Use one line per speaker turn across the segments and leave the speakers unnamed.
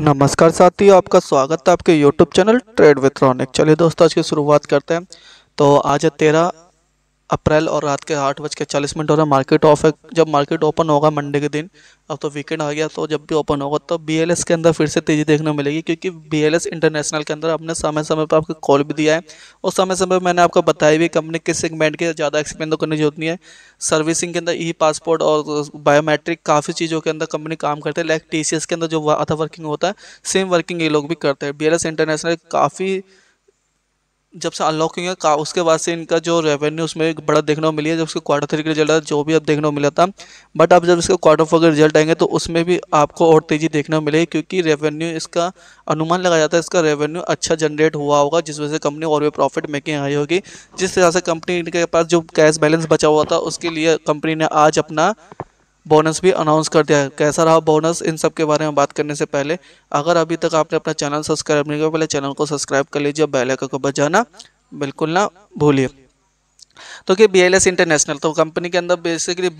नमस्कार साथियों आपका स्वागत है आपके YouTube channel trade with Ronik चलिए दोस्तों आज की शुरुआत करते हैं तो आज है तेरह अप्रैल और रात के आठ बज के चालीस मिनट हो रहा है मार्केट ऑफ है जब मार्केट ओपन होगा मंडे के दिन अब तो वीकेंड आ गया तो जब भी ओपन होगा तो बी के अंदर फिर से तेज़ी देखने मिलेगी क्योंकि बी इंटरनेशनल के अंदर अपने समय समय पर आपको कॉल भी दिया है और समय समय पर मैंने आपको बताया भी कंपनी किस सेगमेंट के ज़्यादा एक्सपेंड करने की जरूरत नहीं है सर्विसिंग के अंदर ई पासपोर्ट और बायोमेट्रिक काफ़ी चीज़ों के अंदर कंपनी काम करते हैं लाइक टी के अंदर जो अदर वर्किंग होता है सेम वर्किंग ये लोग भी करते हैं बी इंटरनेशनल काफ़ी जब से अनलॉकिंग है उसके बाद से इनका जो रेवेन्यू उसमें बड़ा देखने को मिली है जब उसके क्वार्टर थ्री का रिजल्ट आया जो भी अब देखने को मिला था बट अब जब इसके क्वार्टर फोर के रिजल्ट आएंगे तो उसमें भी आपको और तेज़ी देखने को मिलेगी क्योंकि रेवेन्यू इसका अनुमान लगाया जाता है इसका रेवेन्यू अच्छा जनरेट हुआ होगा जिस वजह से कंपनी और भी प्रॉफिट मेकिंग आई होगी जिस तरह से कंपनी इनके पास जो कैश बैलेंस बचा हुआ था उसके लिए कंपनी ने आज अपना बोनस भी अनाउंस कर दिया है कैसा रहा बोनस इन सब के बारे में बात करने से पहले अगर अभी तक आपने अपना चैनल सब्सक्राइब नहीं किया पहले चैनल को सब्सक्राइब कर लीजिए बेल आइकन को बजाना बिल्कुल ना भूलिए तो कि बी इंटरनेशनल तो कंपनी के अंदर बेसिकली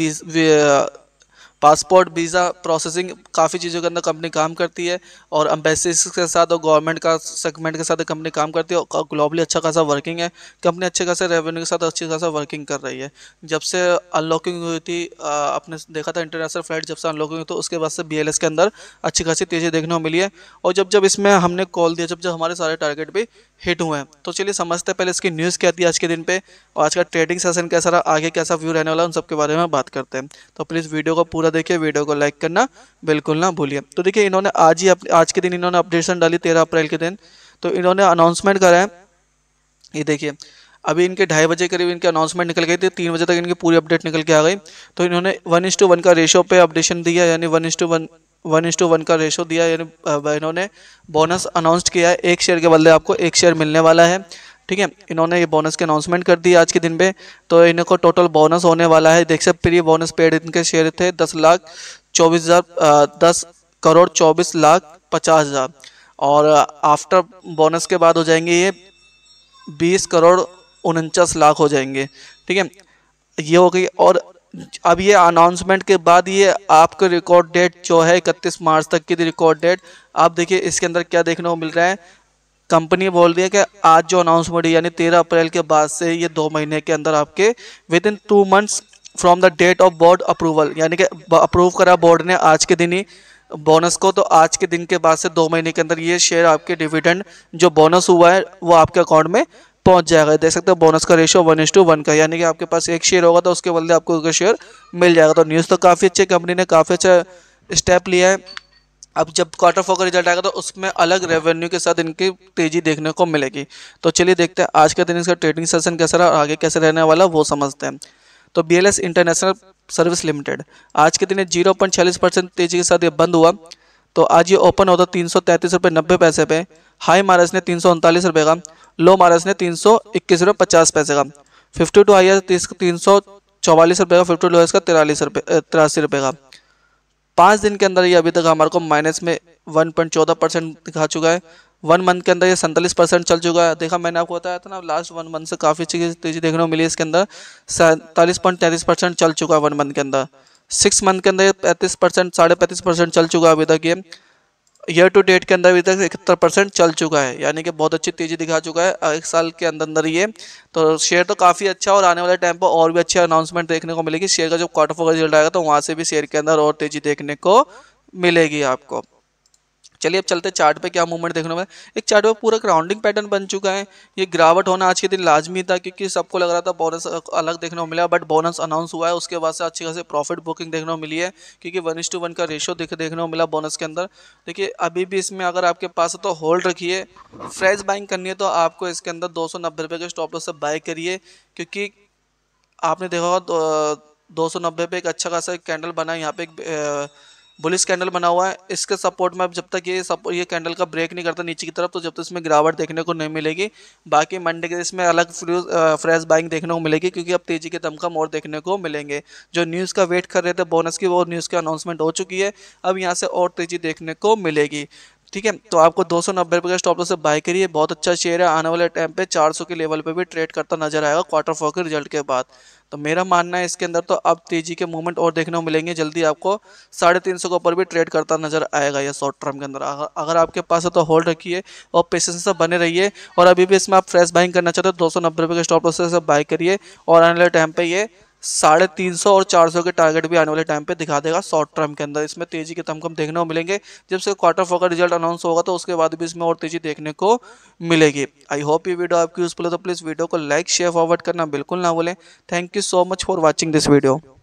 पासपोर्ट वीज़ा प्रोसेसिंग काफ़ी चीज़ों के अंदर कंपनी काम करती है और अम्बेसिस के साथ और गवर्नमेंट का सेगमेंट के साथ कंपनी काम करती है और ग्लोबली अच्छा खासा वर्किंग है कंपनी अच्छे खासे रेवेन्यू के साथ अच्छी खासा वर्किंग कर रही है जब से अनलॉकिंग हुई थी आपने देखा था इंटरनेशनल फ्लाइट जब से अनलॉकिंग हुई तो उसके बाद से बी के अंदर अच्छी खासी तेज़ी देखने को मिली है और जब जब इसमें हमने कॉल दिया जब जब हमारे सारे टारगेट भी हिट हुए हैं तो चलिए समझते हैं पहले इसकी न्यूज़ क्या थी आज के दिन पे और आज का ट्रेडिंग सेशन कैसा रहा आगे कैसा व्यू रहने वाला उन सब के बारे में बात करते हैं तो प्लीज़ वीडियो को पूरा देखिए वीडियो को लाइक करना बिल्कुल ना भूलिए तो देखिए इन्होंने आज ही आज के दिन इन्होंने अपडेशन डाली तेरह अप्रैल के दिन तो इन्होंने अनाउंसमेंट करा है ये देखिए अभी इनके ढाई बजे करीब इनके अनाउंसमेंट निकल गई थी तीन बजे तक इनकी पूरी अपडेट निकल के आ गई तो इन्होंने वन इंस टू वन का रेशो पे अपडेशन दिया यानी one is to one one is to one का रेशो दिया यानी इन्होंने बोनस अनाउंसड किया है एक शेयर के बदले आपको एक शेयर मिलने वाला है ठीक है इन्होंने ये बोनस के अनाउंसमेंट कर दी आज के दिन पे तो इनको टोटल बोनस होने वाला है देख सकते प्री बोनस पेड इनके शेयर थे दस लाख चौबीस हज़ार दस करोड़ चौबीस लाख पचास हज़ार और आफ्टर बोनस के बाद हो जाएंगे ये बीस करोड़ उनचास लाख हो जाएंगे ठीक है ये हो गई और अब ये अनाउंसमेंट के बाद ये आपके रिकॉर्ड डेट जो है इकतीस मार्च तक की थी रिकॉर्ड डेट आप देखिए इसके अंदर क्या देखने को मिल रहा है कंपनी बोल रही है कि आज जो अनाउंसमेंट है यानी तेरह अप्रैल के बाद से ये दो महीने के अंदर आपके within two months from the date of board approval यानी कि अप्रूव करा बोर्ड ने आज के दिन ही बोनस को तो आज के दिन के बाद से दो महीने के अंदर ये शेयर आपके डिविडेंड जो बोनस हुआ है वो आपके अकाउंट में पहुंच जाएगा देख सकते हो बोनस का ratio one is to one का यानी कि आपके पास एक शेयर होगा तो उसके बदले आपको उसका शेयर मिल जाएगा तो न्यूज़ तो काफ़ी अच्छी कंपनी ने काफ़ी अच्छा स्टेप लिया है अब जब क्वार्टर फोर का रिजल्ट आएगा तो उसमें अलग रेवेन्यू के साथ इनकी तेज़ी देखने को मिलेगी तो चलिए देखते हैं आज के दिन इसका ट्रेडिंग सेशन कैसा रहा और आगे कैसे रहने वाला वो समझते हैं तो बी इंटरनेशनल सर्विस लिमिटेड आज के दिन जीरो पॉइंट छियालीस परसेंट तेज़ी के साथ ये बंद हुआ तो आज ये ओपन होता तीन सौ तैंतीस रुपये नब्बे पैसे पे हाई मारस ने तीन सौ उनतालीस रुपये का लो मारस ने तीन सौ इक्कीस रुपये पचास पैसे का फिफ्टी टू हाई तीन सौ चौवालीस रुपये का फिफ्टी टू का तिरालीस रुपये तिरासी रुपये का पाँच दिन के अंदर ये अभी तक हमारे को माइनस में वन पॉइंट चौदह परसेंट दिखा चुका है वन मंथ के अंदर ये सैंतालीस परसेंट चल चुका है देखा मैंने आपको बताया था ना लास्ट वन मंथ से काफ़ी चीज़ तेज़ी देखने को मिली इसके अंदर सैंतालीस पॉइंट तैंतीस परसेंट चल चुका है वन मंथ के अंदर सिक्स मंथ के अंदर पैंतीस परसेंट साढ़े पैंतीस परसेंट चल चुका है अभी तक ये ईयर टू डेट के अंदर अभी तक इकहत्तर परसेंट चल चुका है यानी कि बहुत अच्छी तेज़ी दिखा चुका है एक साल के अंदर अंदर ये तो शेयर तो काफ़ी अच्छा और आने वाले टाइम पर और भी अच्छे अनाउंसमेंट देखने को मिलेगी शेयर का जो क्वार्टर फोर रिजल्ट आएगा तो वहाँ से भी शेयर के अंदर और तेज़ी देखने को मिलेगी आपको चलिए अब चलते चार्ट पे क्या मूवमेंट देखने में एक चार्ट पे पूरा राउंडिंग पैटर्न बन चुका है ये गिरावट होना आज के दिन लाजमी था क्योंकि सबको लग रहा था बोनस अलग देखने को मिला बट बोनस अनाउंस हुआ है उसके बाद से अच्छी खासी प्रॉफिट बुकिंग देखने को मिली है क्योंकि वन इस टू वन का रेशो देख देखने को मिला बोनस के अंदर देखिए अभी भी इसमें अगर आपके पास है तो होल्ड रखिए फ्रेश बाइंग करनी है तो आपको इसके अंदर दो सौ के स्टॉप लॉस से बाय करिए क्योंकि आपने देखा होगा दो सौ पे एक अच्छा खासा कैंडल बना यहाँ पे एक बुलिस कैंडल बना हुआ है इसके सपोर्ट में अब जब तक ये ये कैंडल का ब्रेक नहीं करता नीचे की तरफ तो जब तक तो इसमें गिरावट देखने को नहीं मिलेगी बाकी मंडे के इसमें अलग फ्रेश बाइंग देखने को मिलेगी क्योंकि अब तेजी के दमकम और देखने को मिलेंगे जो न्यूज़ का वेट कर रहे थे बोनस की वो न्यूज़ की अनाउंसमेंट हो चुकी है अब यहाँ से और तेज़ी देखने को मिलेगी ठीक है तो आपको दो सौ नब्बे रुपये का स्टॉप लॉस से बाय करिए बहुत अच्छा शेयर है आने वाले टाइम पे 400 के लेवल पे भी ट्रेड करता नजर आएगा क्वार्टर फोर के रिजल्ट के बाद तो मेरा मानना है इसके अंदर तो अब तेजी के मूवमेंट और देखने को मिलेंगे जल्दी आपको साढ़े तीन सौ के ऊपर भी ट्रेड करता नजर आएगा यह शॉर्ट टर्म के अंदर अगर आपके पास है तो होल्ड रखिए और पेशेंस से बने रहिए और अभी भी इसमें आप फ्रेश बाइंग करना चाहते हो तो दो सौ नब्बे रुपये के स्टॉप से बाई करिए और आने वाले टाइम पर ये साढ़े तीन सौ और चार सौ के टारगेट भी आने वाले टाइम पे दिखा देगा शॉर्ट टर्म के अंदर इसमें तेजी के तमकम देखने को मिलेंगे जब से क्वार्टर फोर का रिजल्ट अनाउंस होगा तो उसके बाद भी इसमें और तेजी देखने को मिलेगी आई होप ये वीडियो आपकी यूजफुल है तो प्लीज़ वीडियो को लाइक शेयर फॉरवर्ड करना बिल्कुल ना भूलें thank you so much for watching this video